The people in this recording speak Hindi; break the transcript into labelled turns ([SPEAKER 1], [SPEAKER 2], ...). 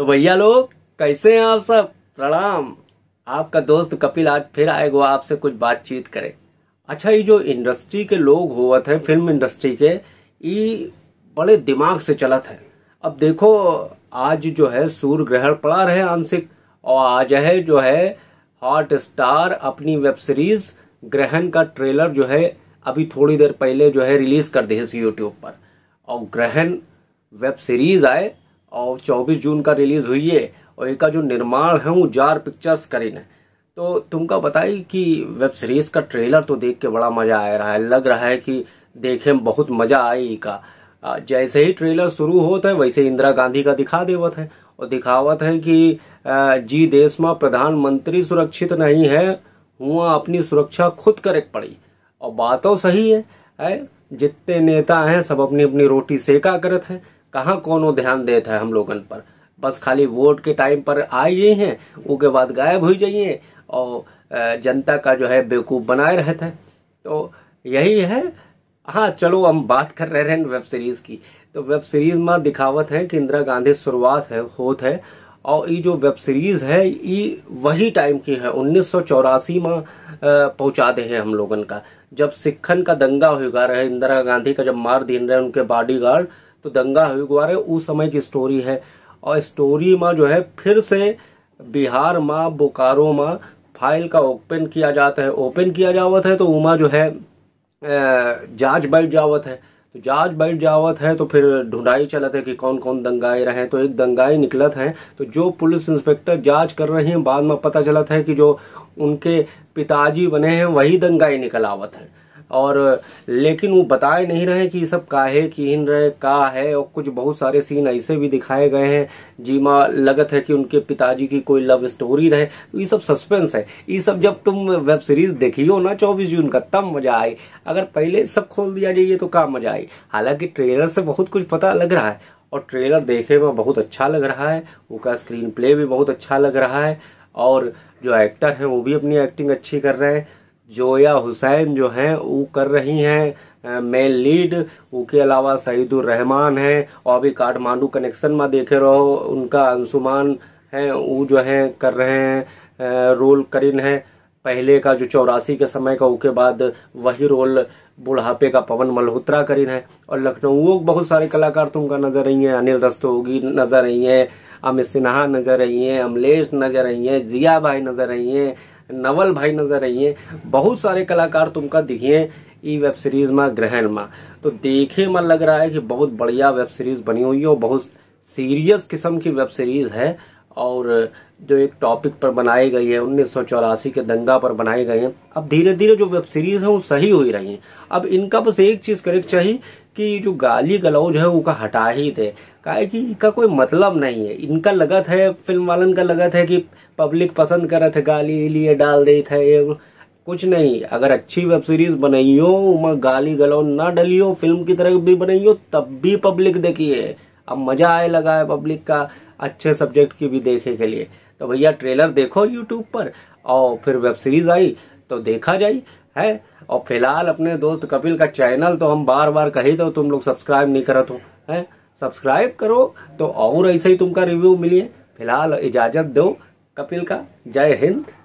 [SPEAKER 1] तो भैया लोग कैसे हैं आप सब प्रणाम आपका दोस्त कपिल आज फिर आएगा आपसे कुछ बातचीत करे अच्छा ये जो इंडस्ट्री के लोग होवत हैं फिल्म इंडस्ट्री के ये बड़े दिमाग से चलत है अब देखो आज जो है सूर्य ग्रहण पड़ा रहे आंशिक और आज है जो है हॉट स्टार अपनी वेब सीरीज ग्रहण का ट्रेलर जो है अभी थोड़ी देर पहले जो है रिलीज कर दी है यूट्यूब पर और ग्रहण वेब सीरीज आए और 24 जून का रिलीज हुई है और एक का जो निर्माण है वो जार पिक्चर्स करीन है तो तुमका बताई कि वेब सीरीज का ट्रेलर तो देख के बड़ा मजा आ रहा है लग रहा है कि देखे में बहुत मजा आई का जैसे ही ट्रेलर शुरू होता है वैसे इंदिरा गांधी का दिखा देवत है और दिखावत है कि जी देश में प्रधानमंत्री सुरक्षित नहीं है वहाँ अपनी सुरक्षा खुद करे पड़ी और बातों सही है, है जितने नेता हैं सब अपनी अपनी रोटी सेका करते हैं कहा कौन ध्यान देता है हम लोगन पर बस खाली वोट के टाइम पर आ गए हैं उसके बाद गायब हो जाइए और जनता का जो है बेवकूफ़ बनाए रहता है तो यही है हाँ चलो हम बात कर रहे हैं वेब सीरीज़ की तो वेब सीरीज़ में दिखावत है कि इंदिरा गांधी शुरुआत है होत है और ये जो वेब सीरीज़ है ये वही टाइम की है उन्नीस सौ चौरासी पहुंचा दे है हम लोगन का जब सिखन का दंगा होगा रहे इंदिरा गांधी का जब मार दिन रहे उनके बॉडी गार्ड तो दंगा हुई उस समय की स्टोरी है और स्टोरी में जो है फिर से बिहार में बोकारो में फाइल का ओपन किया जाता है ओपन किया जावत है तो उमा जो है जांच बैठ जावत है तो जांच बैठ जावत है तो फिर ढूंढाई चलत है कि कौन कौन दंगाई रहे तो एक दंगाई निकलत है तो जो पुलिस इंस्पेक्टर जांच कर रहे हैं बाद में पता चलत है कि जो उनके पिताजी बने हैं वही दंगाई निकल आवत है और लेकिन वो बताए नहीं रहे कि ये सब काहे कि हिन रहे का है और कुछ बहुत सारे सीन ऐसे भी दिखाए गए हैं जी माँ लगत है कि उनके पिताजी की कोई लव स्टोरी रहे तो ये सब सस्पेंस है ये सब जब तुम वेब सीरीज देखियो ना चौबीस जून का तब मजा आए अगर पहले सब खोल दिया जाइए तो क्या मजा आए हालांकि ट्रेलर से बहुत कुछ पता लग रहा है और ट्रेलर देखे में बहुत अच्छा लग रहा है उनका स्क्रीन प्ले भी बहुत अच्छा लग रहा है और जो एक्टर हैं वो भी अपनी एक्टिंग अच्छी कर रहे हैं जोया हुसैन जो हैं वो कर रही हैं मेन लीड उसके अलावा सईदुर रहमान हैं और भी काठमांडू कनेक्शन में देखे रहो उनका अंशुमान है वो जो है कर रहे हैं रोल करीन है पहले का जो चौरासी के समय का उसके बाद वही रोल बुढ़ापे का पवन मल्होत्रा करीन है और लखनऊ बहुत सारे कलाकार तुमका तो नजर आई हैं अनिल दस्तोगी नजर आई है अमित सिन्हा नजर आई हैं अमलेश नजर आई हैं जिया भाई नजर आई है नवल भाई नजर आई है बहुत सारे कलाकार तुमका दिखिए ई वेब सीरीज में ग्रहण में तो देखे मन लग रहा है कि बहुत बढ़िया वेब सीरीज बनी हुई है और बहुत सीरियस किस्म की वेब सीरीज है और जो एक टॉपिक पर बनाए गई है उन्नीस के दंगा पर बनाए गए हैं अब धीरे धीरे जो वेब सीरीज है वो सही हो ही रही है अब इनका बस एक चीज करेक्ट चाहिए कि जो गाली गलौज है उनका हटा ही थे काहे कि इनका कोई मतलब नहीं है इनका लगत है फिल्म वालन का लगत है कि पब्लिक पसंद रहे थे गाली लिए डाल दी थे ये कुछ नहीं अगर अच्छी वेब सीरीज बनाइयो उमा गाली गलौज ना डलियो फिल्म की तरह भी बनाइयो तब भी पब्लिक देखिए अब मजा आए लगा है पब्लिक का अच्छे सब्जेक्ट की भी देखे के लिए तो भैया ट्रेलर देखो यूट्यूब पर और फिर वेब सीरीज आई तो देखा जाए है और फिलहाल अपने दोस्त कपिल का चैनल तो हम बार बार कही तो तुम लोग सब्सक्राइब नहीं करत हो है सब्सक्राइब करो तो और ऐसे ही तुमका रिव्यू मिलिए फिलहाल इजाजत दो कपिल का जय हिंद